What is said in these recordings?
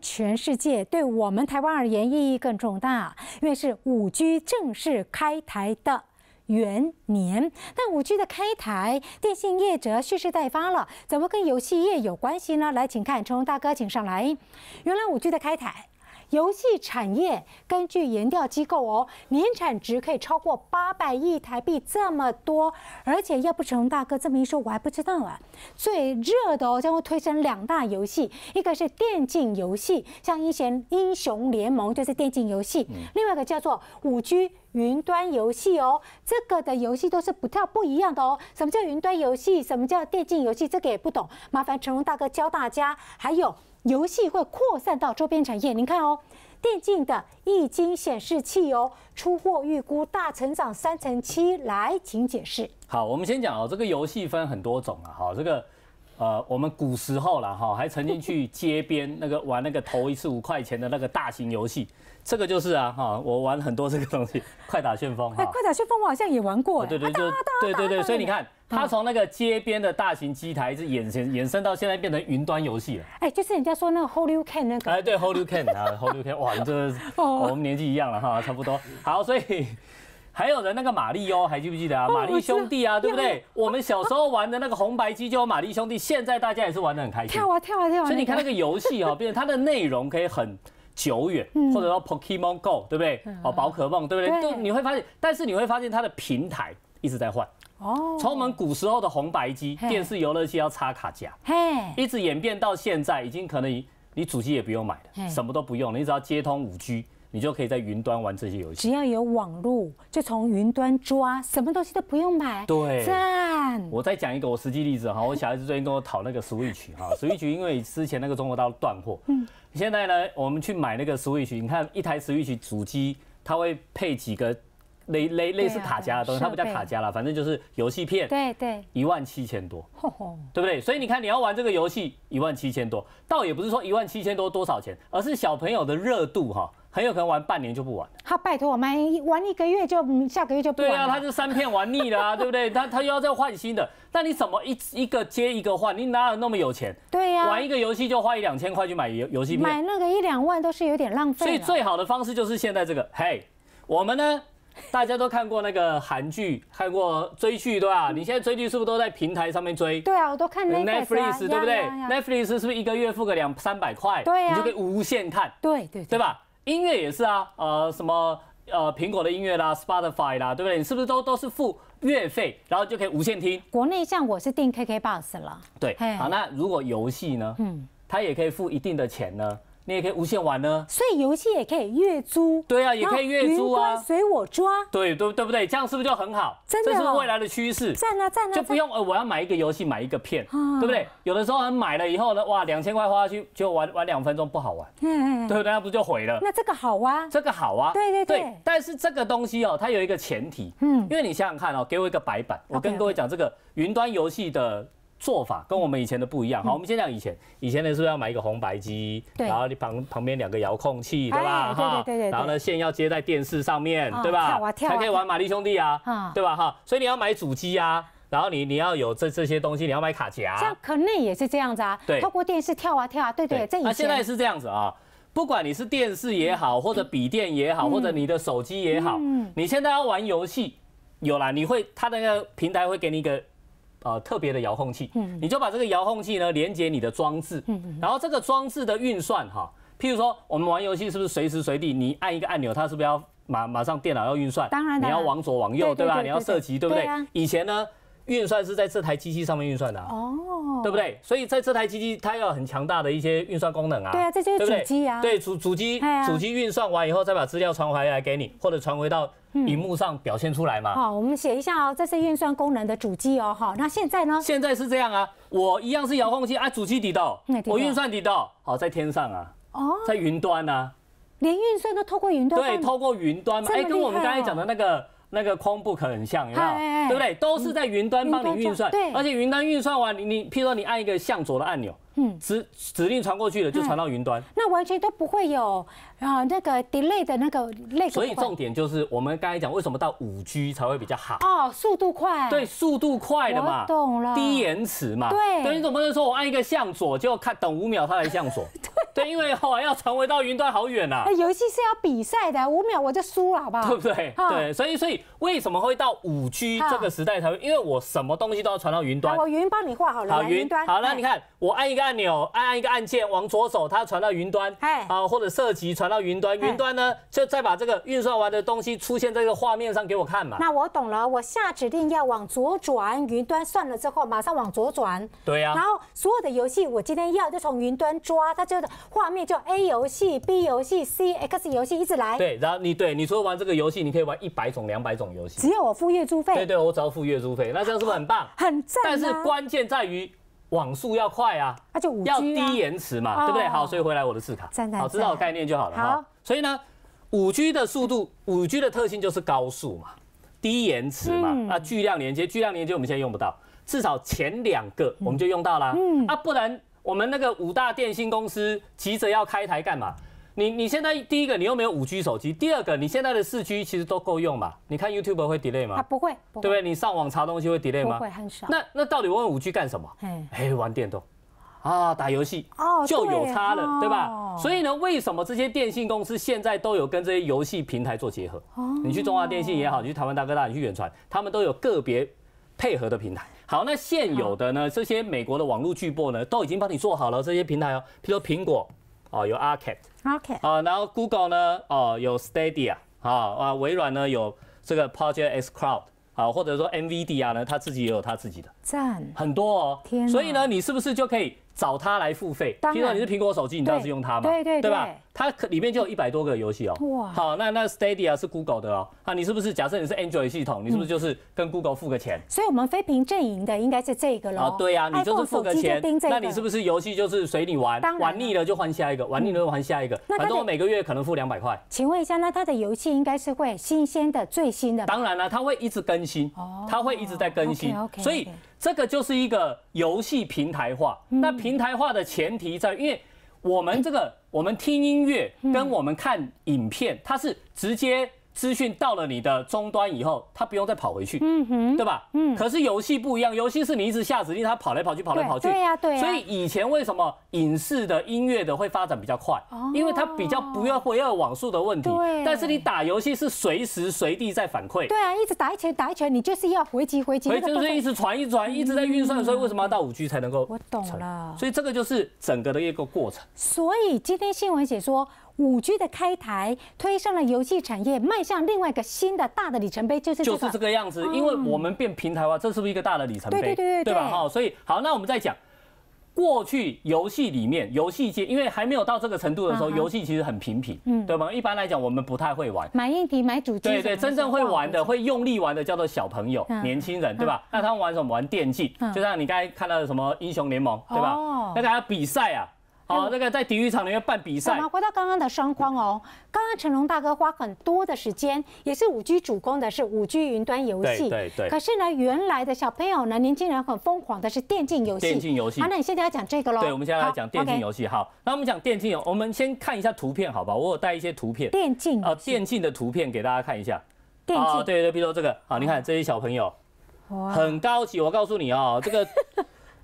全世界对我们台湾而言意义更重大，因为是五 G 正式开台的元年。但五 G 的开台，电信业者蓄势待发了，怎么跟游戏业有关系呢？来，请看成龙大哥请上来。原来五 G 的开台。游戏产业根据研调机构哦，年产值可以超过八百亿台币，这么多。而且要不成龙大哥这么一说，我还不知道啊。最热的哦，将会推升两大游戏，一个是电竞游戏，像一些英雄联盟就是电竞游戏；另外一个叫做五 G 云端游戏哦，这个的游戏都是不跳不一样的哦。什么叫云端游戏？什么叫电竞游戏？这个也不懂，麻烦成龙大哥教大家。还有。游戏会扩散到周边产业，您看哦，电竞的液晶显示器哦，出货预估大成长三成七，来，请解释。好，我们先讲哦，这个游戏分很多种啊，好，这个，呃，我们古时候啦，哈，还曾经去街边那个玩那个投一次五块钱的那个大型游戏。这个就是啊哈，我玩很多这个东西，快打旋风。哎，快打旋风我好像也玩过。对对，就对对对，所以你看，它从那个街边的大型机台，是衍演衍生到现在变成云端游戏了。哎，就是人家说那个 Hold y u Can 那个。哎，对，Hold y u Can，啊，Hold y u Can，哇，你这 我们年纪一样了哈，差不多。好，所以 还有人那个玛丽哦，还记不记得啊？玛丽兄弟啊，对不对？我们小时候玩的那个红白机就有玛丽兄弟，现在大家也是玩的很开心，跳啊跳啊跳。啊！所以你看那个游戏哦，变成它的内容可以很。久远，或者说 Pokemon Go，对不对？哦，宝可梦，对不对？就你会发现，但是你会发现它的平台一直在换。哦，从我们古时候的红白机、电视游乐器要插卡架，嘿，一直演变到现在，已经可能你主机也不用买了，什么都不用了，你只要接通五 g 你就可以在云端玩这些游戏，只要有网络就从云端抓，什么东西都不用买。对，赞！我再讲一个我实际例子哈，我小孩子最近跟我讨那个 Switch 哈，Switch 因为之前那个《中国大陆断货，嗯，现在呢我们去买那个 Switch，你看一台 Switch 主机，它会配几个？类类类似卡夹的东西，它不叫卡夹了，反正就是游戏片。对对，一万七千多，对不对？所以你看，你要玩这个游戏一万七千多，倒也不是说一万七千多多少钱，而是小朋友的热度哈，很有可能玩半年就不玩了。他拜托我们玩一个月就下个月就不玩了。对啊，他是三片玩腻了，对不对？他他又要再换新的，那你怎么一一个接一个换？你哪有那么有钱？对呀，玩一个游戏就花一两千块去买游游戏片，买那个一两万都是有点浪费。所以最好的方式就是现在这个，嘿，我们呢？大家都看过那个韩剧，看过追剧对吧？你现在追剧是不是都在平台上面追？对啊，我都看 Netflix，对不对？Netflix 是不是一个月付个两三百块？对你就可以无限看。对对对，对吧？音乐也是啊，呃，什么呃，苹果的音乐啦，Spotify 啦，对不对？你是不是都都是付月费，然后就可以无限听？国内像我是订 KKBox 了。对，好，那如果游戏呢？嗯，它也可以付一定的钱呢。你也可以无限玩呢，所以游戏也可以月租。对啊，也可以月租啊，随我抓。对对对不对？这样是不是就很好？真的，这是未来的趋势。在呢，在呢。就不用呃，我要买一个游戏，买一个片，对不对？有的时候买了以后呢，哇，两千块花下去，就玩玩两分钟不好玩，对对，那不就毁了。那这个好啊，这个好啊。对对对，但是这个东西哦，它有一个前提，嗯，因为你想想看哦，给我一个白板，我跟各位讲这个云端游戏的。做法跟我们以前的不一样。好，我们先讲以前。以前呢，是不是要买一个红白机，然后你旁旁边两个遥控器，对吧？哈。对对对。然后呢，线要接在电视上面，对吧？跳啊跳。才可以玩《玛丽兄弟》啊，对吧？哈。所以你要买主机啊，然后你你要有这这些东西，你要买卡夹。这可内也是这样子啊。对。透过电视跳啊跳啊，对对。这那现在是这样子啊，不管你是电视也好，或者笔电也好，或者你的手机也好，嗯，你现在要玩游戏，有了，你会，它那个平台会给你一个。呃，特别的遥控器，嗯，你就把这个遥控器呢连接你的装置，嗯，然后这个装置的运算哈，譬如说我们玩游戏是不是随时随地你按一个按钮，它是不是要马马上电脑要运算？当然你要往左往右对吧？你要射击对不对？以前呢运算是在这台机器上面运算的哦，对不对？所以在这台机器它有很强大的一些运算功能啊，对啊，这就是主机啊，对主主机主机运算完以后再把资料传回来给你，或者传回到。屏幕上表现出来嘛？好，我们写一下哦。这是运算功能的主机哦，好，那现在呢？现在是这样啊，我一样是遥控器啊，主机底到，我运算底到，好在天上啊，哦，在云端呐，连运算都透过云端。对，透过云端，嘛，哎，跟我们刚才讲的那个那个空不可很像，有没有？对不对？都是在云端帮你运算，对，而且云端运算完，你你，譬如说你按一个向左的按钮。嗯，指指令传过去了，就传到云端，那完全都不会有啊那个 delay 的那个类。所以重点就是我们刚才讲，为什么到五 G 才会比较好？哦，速度快。对，速度快的嘛，懂了，低延迟嘛。对，对，你总不能说我按一个向左就看等五秒它才向左。对，因为后来要传回到云端好远呐。游戏是要比赛的，五秒我就输了，好不好？对不对？对，所以所以为什么会到五 G 这个时代才会？因为我什么东西都要传到云端，我云帮你画好了，好云端。好了，你看我按一个。按钮按按一个按键往左手，它传到云端，哎，啊，或者涉及传到云端，云端呢就再把这个运算完的东西出现在这个画面上给我看嘛。那我懂了，我下指令要往左转，云端算了之后马上往左转。对呀。然后所有的游戏我今天要就从云端抓，它就画面就 A 游戏、B 游戏、C X 游戏一直来。对，然后你对你说玩这个游戏，你可以玩一百种、两百种游戏，只要我付月租费。对对，我只要付月租费，那这样是不是很棒？很赞。但是关键在于。网速要快啊，五 G 要低延迟嘛，对不对？好，所以回来我的字卡，好，知道概念就好了。好，所以呢，五 G 的速度，五 G 的特性就是高速嘛，低延迟嘛，那巨量连接，巨量连接我们现在用不到，至少前两个我们就用到了。嗯，啊，不然我们那个五大电信公司急着要开台干嘛？你你现在第一个你又没有五 G 手机，第二个你现在的四 G 其实都够用嘛？你看 YouTube 会 delay 吗？它不会，对不对？你上网查东西会 delay 吗？不会很少。那那到底问五 G 干什么？哎玩电动啊，打游戏哦，就有差了，对吧？所以呢，为什么这些电信公司现在都有跟这些游戏平台做结合？哦，你去中华电信也好，你去台湾大哥大，你去远传，他们都有个别配合的平台。好，那现有的呢，这些美国的网络巨擘呢，都已经帮你做好了这些平台哦，譬如苹果。哦，有 Arcade，OK，啊，然后 Google 呢，哦，有 Stadia，啊，啊，微软呢有这个 p r o j e c t X Cloud，啊，或者说 NVIDIA 呢，它自己也有它自己的。赞很多哦，所以呢，你是不是就可以找他来付费？听到你是苹果手机，你当然是用它嘛，对对对，吧？它可里面就有一百多个游戏哦。哇，好，那那 Stadia 是 Google 的哦。啊，你是不是假设你是 Android 系统，你是不是就是跟 Google 付个钱？所以，我们非屏阵营的应该是这个喽。啊，对呀，你就是付个钱，那你是不是游戏就是随你玩？玩腻了就换下一个，玩腻了就换下一个。那我每个月可能付两百块。请问一下，那它的游戏应该是会新鲜的、最新的当然了，它会一直更新，它会一直在更新。所以。这个就是一个游戏平台化，那平台化的前提在，因为我们这个我们听音乐跟我们看影片，它是直接。资讯到了你的终端以后，它不用再跑回去，嗯哼，对吧？嗯。可是游戏不一样，游戏是你一直下指令，它跑来跑去，跑来跑去。对呀，对所以以前为什么影视的、音乐的会发展比较快？哦，因为它比较不要不要网速的问题。对。但是你打游戏是随时随地在反馈。对啊，一直打一拳打一拳，你就是要回击回击。所以就是一直传一传，一直在运算，所以为什么要到五 G 才能够？我懂了。所以这个就是整个的一个过程。所以今天新闻写说。五 G 的开台，推上了游戏产业迈向另外一个新的大的里程碑，就是就是这个样子。因为我们变平台化，这是不是一个大的里程碑？对对对对吧？哈，所以好，那我们再讲过去游戏里面，游戏界因为还没有到这个程度的时候，游戏其实很平平，嗯，对吗？一般来讲，我们不太会玩，买硬体、买主机，对对，真正会玩的、会用力玩的，叫做小朋友、年轻人，对吧？那他们玩什么？玩电竞，就像你刚才看到的什么英雄联盟，对吧？哦，那大要比赛啊。好，那个在体育场里面办比赛。我们回到刚刚的双框哦，刚刚成龙大哥花很多的时间，也是五 G 主攻的是五 G 云端游戏。对对。可是呢，原来的小朋友呢，年轻人很疯狂的是电竞游戏。电竞游戏。好，那你现在要讲这个喽？对，我们现在来讲电竞游戏。好，那我们讲电竞游，我们先看一下图片，好吧？我有带一些图片。电竞。啊，电竞的图片给大家看一下。电竞。对对，比如说这个。好，你看这些小朋友，很高级。我告诉你哦，这个。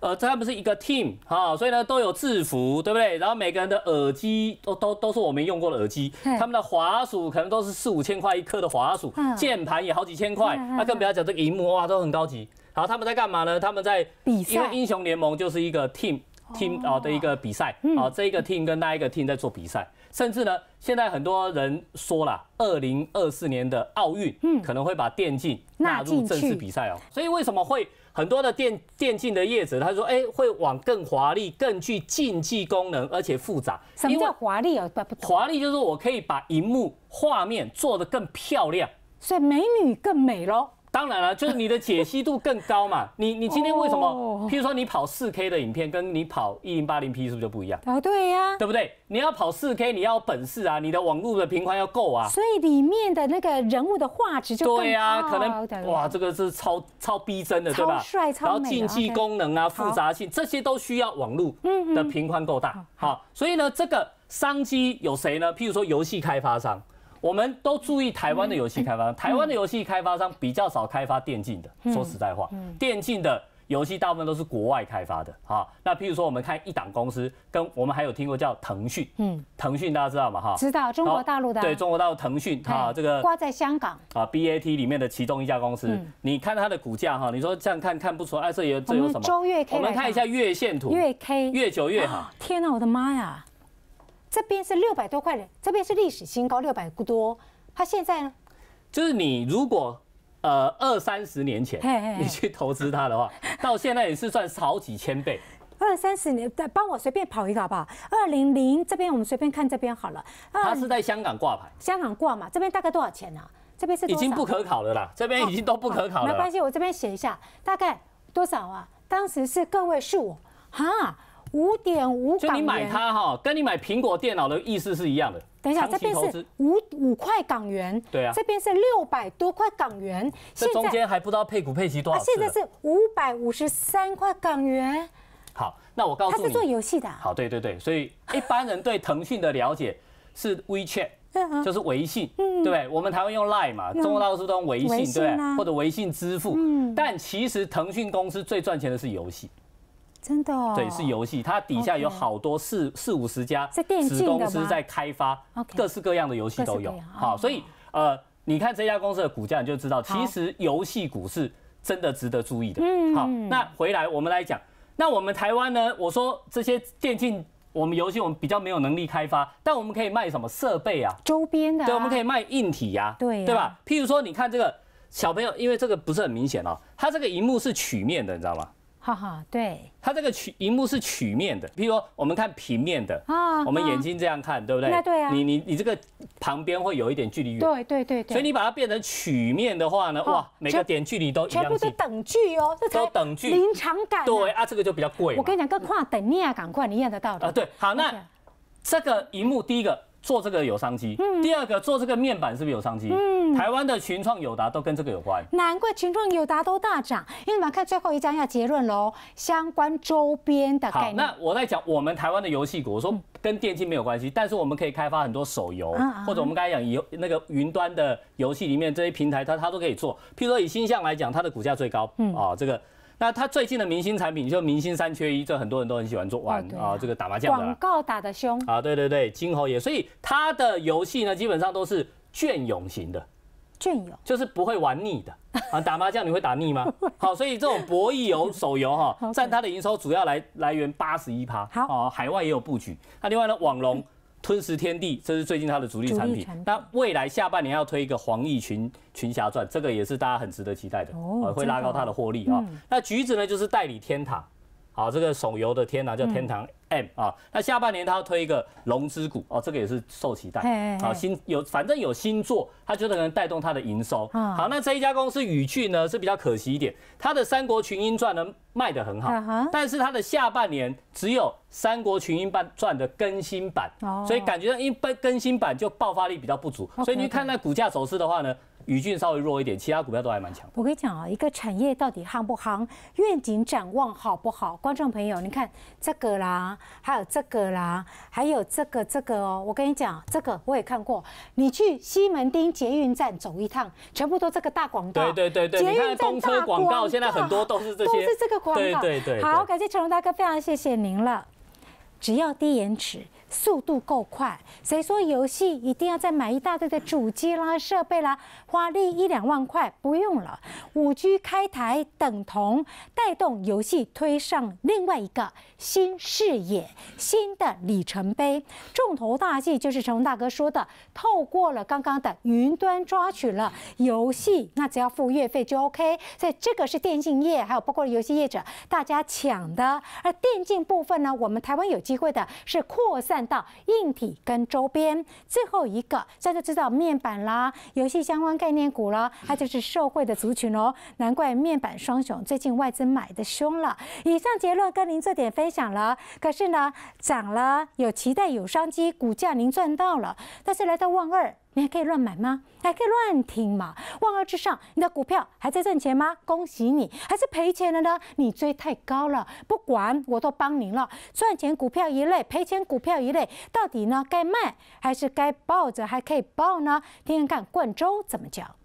呃，他们是一个 team 哈，所以呢都有制服，对不对？然后每个人的耳机都都都是我们用过的耳机，他们的滑鼠可能都是四五千块一颗的滑鼠，键盘也好几千块，那更不要讲这个荧幕哇，都很高级。然后他们在干嘛呢？他们在比赛，因为英雄联盟就是一个 team team 啊的一个比赛啊，这一个 team 跟那一个 team 在做比赛。甚至呢，现在很多人说了，二零二四年的奥运可能会把电竞纳入正式比赛哦。所以为什么会？很多的电电竞的叶子，他说，哎，会往更华丽、更具竞技功能，而且复杂。什么叫华丽啊？不华丽就是我可以把荧幕画面做得更漂亮，所以美女更美喽。当然了，就是你的解析度更高嘛。你你今天为什么？譬如说你跑四 K 的影片，跟你跑一零八零 P 是不是就不一样？啊，对呀，对不对？你要跑四 K，你要本事啊，你的网络的频宽要够啊。所以里面的那个人物的画质就更高。对啊，可能哇，这个是超超逼真的，对吧？然后竞技功能啊，复杂性这些都需要网络的频宽够大。好，所以呢，这个商机有谁呢？譬如说游戏开发商。我们都注意台湾的游戏开发商，台湾的游戏开发商比较少开发电竞的。说实在话，电竞的游戏大部分都是国外开发的哈，那譬如说，我们看一档公司，跟我们还有听过叫腾讯。嗯，腾讯大家知道吗？哈，知道，中国大陆的。对，中国大陆腾讯，它这个挂在香港啊。B A T 里面的其中一家公司，你看它的股价哈，你说这样看看不出，哎，这有这有什么？我们看一下月线图。月 K，越久越好。天哪，我的妈呀！这边是六百多块的，这边是历史新高六百多。它现在呢？就是你如果呃二三十年前你去投资它的话，到现在也是算好几千倍。二三十年，再帮我随便跑一个好不好？二零零这边我们随便看这边好了。它是在香港挂牌。香港挂嘛，这边大概多少钱呢？这边是已经不可考了啦，这边已经都不可考了。没关系，我这边写一下，大概多少啊？当时是个位数啊。五点五港元，就你买它哈，跟你买苹果电脑的意思是一样的。等一下，这边是五五块港元，对啊，这边是六百多块港元。这中间还不知道配股配息多少？现在是五百五十三块港元。好，那我告诉你是做游戏的。好，对对对，所以一般人对腾讯的了解 是 WeChat，就是微信，对不对？我们台湾用 Line 嘛，中国大陆是用微信，对不对？或者微信支付。嗯。但其实腾讯公司最赚钱的是游戏。真的哦，对，是游戏，它底下有好多四四五十家子公司在开发，各式各样的游戏都有。好，所以呃，你看这家公司的股价，你就知道，其实游戏股是真的值得注意的。嗯，好，那回来我们来讲，那我们台湾呢？我说这些电竞，我们游戏我们比较没有能力开发，但我们可以卖什么设备啊？周边的，对，我们可以卖硬体呀，对，对吧？譬如说，你看这个小朋友，因为这个不是很明显哦，它这个荧幕是曲面的，你知道吗？哈哈，对，它这个曲荧幕是曲面的，比如说我们看平面的啊，我们眼睛这样看，对不对？那对啊。你你你这个旁边会有一点距离远。对对对所以你把它变成曲面的话呢，哇，每个点距离都全部是等距哦，都等距，临场感。对啊，这个就比较贵。我跟你讲，跨等你啊，赶快你验得到的。啊，对，好，那这个荧幕第一个。做这个有商机，第二个做这个面板是不是有商机？嗯，台湾的群创、友达都跟这个有关，难怪群创、友达都大涨。因为你们看最后一张要结论喽，相关周边的概念。好，那我在讲我们台湾的游戏股，我说跟电竞没有关系，但是我们可以开发很多手游，或者我们刚才讲游那个云端的游戏里面这些平台，它它都可以做。譬如说以星象来讲，它的股价最高，嗯啊，这个。那它最近的明星产品就明星三缺一，这很多人都很喜欢做玩啊，这个打麻将的广告打得凶啊，对对对，金猴也，所以它的游戏呢基本上都是隽永型的，隽永就是不会玩腻的 啊，打麻将你会打腻吗？好，所以这种博弈游手游哈，占它的营收主要来来源八十一趴，好，海外也有布局，那另外呢，网龙。吞食天地，这是最近它的主力产品。那未来下半年要推一个黄奕群群侠传，这个也是大家很值得期待的，会拉高它的获利啊。那橘子呢，就是代理天堂，好，这个手游的天堂叫天堂。M 啊，那下半年他要推一个融资股哦，这个也是受期待。好，新有反正有新作，他觉得能带动他的营收。好，那这一家公司语句呢是比较可惜一点，它的《三国群英传》呢卖的很好，但是它的下半年只有《三国群英传》的更新版，所以感觉因为更新版就爆发力比较不足，所以你看那股价走势的话呢，宇句稍微弱一点，其他股票都还蛮强。我跟你讲啊，一个产业到底行不行，愿景展望好不好，观众朋友，你看这个啦。还有这个啦，还有这个这个哦，我跟你讲，这个我也看过。你去西门町捷运站走一趟，全部都这个大广告。对对对对，捷运站大广告，现在很多都是这些，都是这个广告。对对对，好，感谢成龙大哥，非常谢谢您了。只要低延迟。速度够快，谁说游戏一定要再买一大堆的主机啦、设备啦，花力一两万块？不用了，五 G 开台等同带动游戏推上另外一个新视野、新的里程碑。重头大戏就是成龙大哥说的，透过了刚刚的云端抓取了游戏，那只要付月费就 OK。所以这个是电竞业，还有包括游戏业者大家抢的。而电竞部分呢，我们台湾有机会的是扩散。到硬体跟周边，最后一个在就知道面板啦，游戏相关概念股啦，它就是社会的族群哦。难怪面板双雄最近外资买的凶了。以上结论跟您做点分享了。可是呢，涨了有期待有商机，股价您赚到了。但是来到万二。你还可以乱买吗？还可以乱听吗？万恶之上，你的股票还在挣钱吗？恭喜你，还是赔钱了呢？你追太高了，不管我都帮您了。赚钱股票一类，赔钱股票一类，到底呢该卖还是该抱着？还可以抱呢？听听看冠周怎么讲。